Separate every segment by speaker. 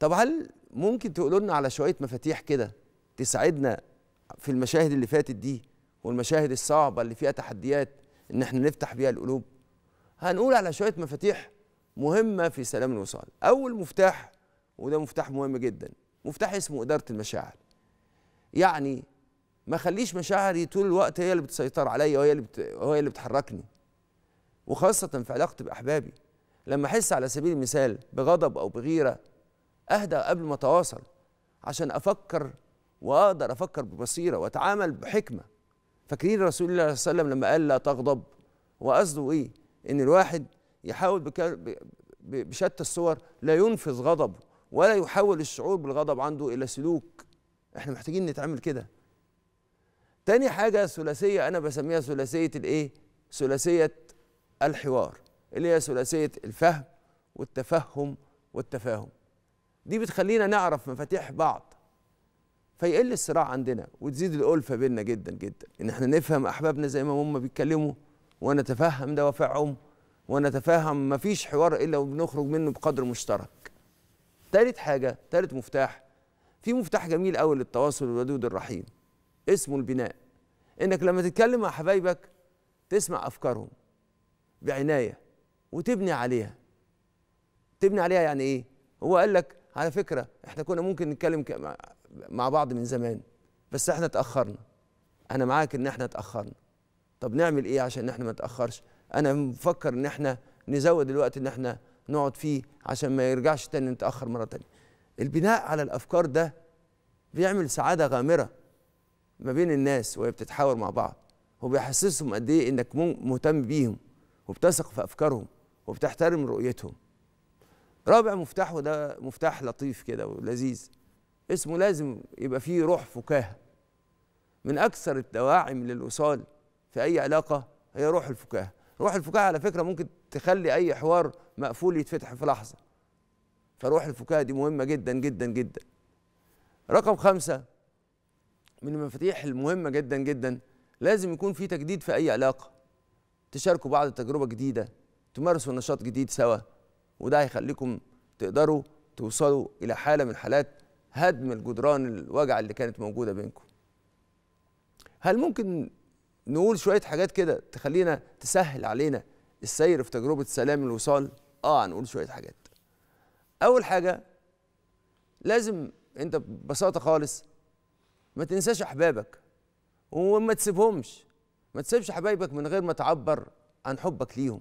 Speaker 1: طب هل ممكن تقولوا لنا على شويه مفاتيح كده تساعدنا في المشاهد اللي فاتت دي والمشاهد الصعبه اللي فيها تحديات ان احنا نفتح بيها القلوب هنقول على شويه مفاتيح مهمه في سلام الوصال اول مفتاح وده مفتاح مهم جدا مفتاح اسمه اداره المشاعر يعني ما خليش مشاعري طول الوقت هي اللي بتسيطر عليا وهي اللي بت... وهي اللي بتحركني وخاصه في علاقتي باحبابي لما احس على سبيل المثال بغضب او بغيره اهدى قبل ما اتواصل عشان افكر واقدر افكر ببصيره واتعامل بحكمه فاكرين رسول الله صلى الله عليه وسلم لما قال لا تغضب وقصده ايه ان الواحد يحاول بشتى الصور لا ينفذ غضبه ولا يحول الشعور بالغضب عنده الى سلوك احنا محتاجين نتعامل كده تاني حاجة ثلاثية أنا بسميها ثلاثية الإيه؟ ثلاثية الحوار اللي هي ثلاثية الفهم والتفهم والتفاهم دي بتخلينا نعرف مفاتيح بعض فيقل الصراع عندنا وتزيد الألفة بيننا جدا جدا إن احنا نفهم أحبابنا زي ما هم بيتكلموا ونتفهم دوافعهم ونتفاهم مفيش حوار إلا وبنخرج منه بقدر مشترك ثالث حاجة ثالث مفتاح في مفتاح جميل قوي للتواصل الودود الرحيم اسمه البناء انك لما تتكلم مع حبايبك تسمع افكارهم بعنايه وتبني عليها تبني عليها يعني ايه هو قال لك على فكره احنا كنا ممكن نتكلم مع بعض من زمان بس احنا تاخرنا انا معاك ان احنا تاخرنا طب نعمل ايه عشان احنا ما نتاخرش انا مفكر ان احنا نزود الوقت ان احنا نقعد فيه عشان ما يرجعش تاني نتاخر مره تانية البناء على الافكار ده بيعمل سعاده غامره ما بين الناس وهي بتتحاور مع بعض وبيحسسهم قد ايه انك مهتم بيهم وبتثق في افكارهم وبتحترم رؤيتهم رابع مفتاح وده مفتاح لطيف كده ولذيذ اسمه لازم يبقى فيه روح فكاهه من اكثر الدواعم للوصال في اي علاقه هي روح الفكاهه روح الفكاهه على فكره ممكن تخلي اي حوار مقفول يتفتح في لحظه فروح الفكاهه دي مهمه جدا جدا جدا رقم خمسة من المفاتيح المهمة جدا جدا لازم يكون في تجديد في أي علاقة تشاركوا بعض تجربة جديدة تمارسوا نشاط جديد سوا وده هيخليكم تقدروا توصلوا الى حاله من حالات هدم الجدران الوجع اللي كانت موجوده بينكم هل ممكن نقول شويه حاجات كده تخلينا تسهل علينا السير في تجربه سلام الوصال اه هنقول شويه حاجات اول حاجه لازم انت ببساطه خالص ما تنساش احبابك وما تسيبهمش ما تسيبش حبايبك من غير ما تعبر عن حبك ليهم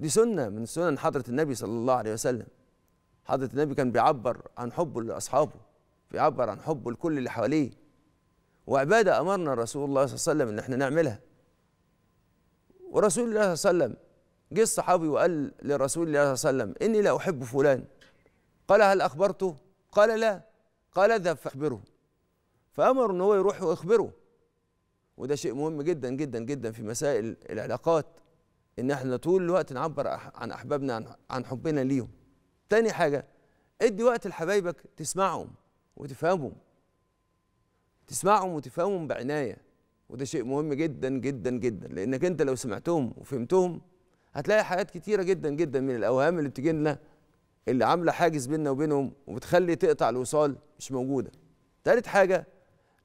Speaker 1: دي سنه من سنن حضره النبي صلى الله عليه وسلم حضره النبي كان بيعبر عن حبه لاصحابه بيعبر عن حبه لكل اللي حواليه وعباده امرنا رسول الله صلى الله عليه وسلم ان احنا نعملها ورسول الله صلى الله عليه وسلم جه الصحابي وقال لرسول الله صلى الله عليه وسلم اني لا احب فلان قال هل اخبرته قال لا قال اذهب فاخبره فامر ان هو يروح ويخبره وده شيء مهم جدا جدا جدا في مسائل العلاقات ان احنا طول الوقت نعبر عن احبابنا عن حبنا ليهم تاني حاجه ادي وقت لحبايبك تسمعهم وتفهمهم تسمعهم وتفهمهم بعنايه وده شيء مهم جدا جدا جدا لانك انت لو سمعتهم وفهمتهم هتلاقي حاجات كتيره جدا جدا من الاوهام اللي بتجي لنا اللي عامله حاجز بيننا وبينهم وبتخلي تقطع الوصال مش موجوده تالت حاجه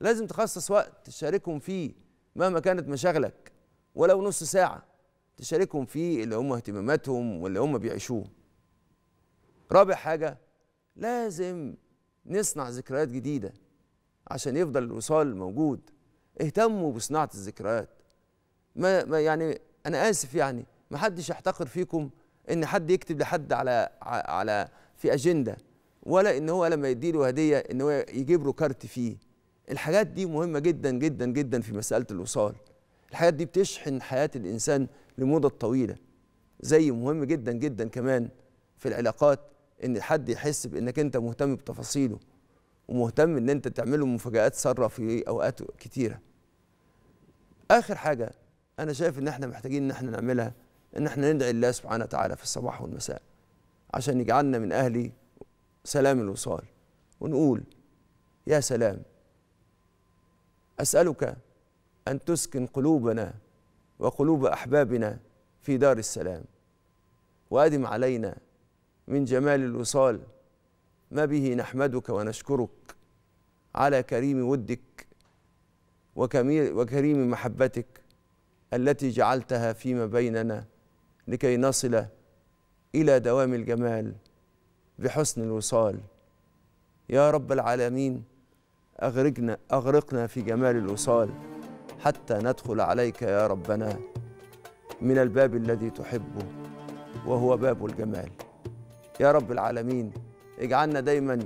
Speaker 1: لازم تخصص وقت تشاركهم فيه مهما كانت مشاغلك ولو نص ساعه تشاركهم فيه اللي هم اهتماماتهم واللي هم بيعيشوه رابع حاجة لازم نصنع ذكريات جديدة عشان يفضل الوصال موجود اهتموا بصناعة الذكريات ما, ما يعني أنا آسف يعني ما حدش يحتقر فيكم إن حد يكتب لحد على على في أجندة ولا إن هو لما يديله هدية إن هو يجيب له كارت فيه الحاجات دي مهمة جدا جدا جدا في مسألة الوصال الحاجات دي بتشحن حياه الانسان لمده طويله زي مهم جدا جدا كمان في العلاقات ان حد يحس بانك انت مهتم بتفاصيله ومهتم ان انت تعمله مفاجات ساره في اوقات كتيره اخر حاجه انا شايف ان احنا محتاجين ان احنا نعملها ان احنا ندعي الله سبحانه وتعالى في الصباح والمساء عشان يجعلنا من اهل سلام الوصال ونقول يا سلام اسالك أن تسكن قلوبنا وقلوب أحبابنا في دار السلام وأدم علينا من جمال الوصال ما به نحمدك ونشكرك على كريم ودك وكريم محبتك التي جعلتها فيما بيننا لكي نصل إلى دوام الجمال بحسن الوصال يا رب العالمين أغرقنا أغرقنا في جمال الوصال حتى ندخل عليك يا ربنا من الباب الذي تحبه وهو باب الجمال يا رب العالمين اجعلنا دايما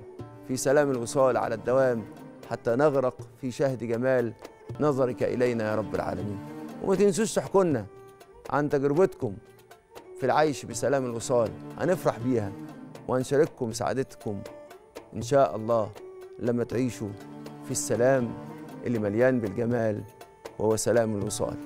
Speaker 1: في سلام الوصال على الدوام حتى نغرق في شهد جمال نظرك إلينا يا رب العالمين وما تنسوش تحكونا عن تجربتكم في العيش بسلام الوصال هنفرح بيها وهنشارككم سعادتكم إن شاء الله لما تعيشوا في السلام اللي مليان بالجمال وهو سلام الوصال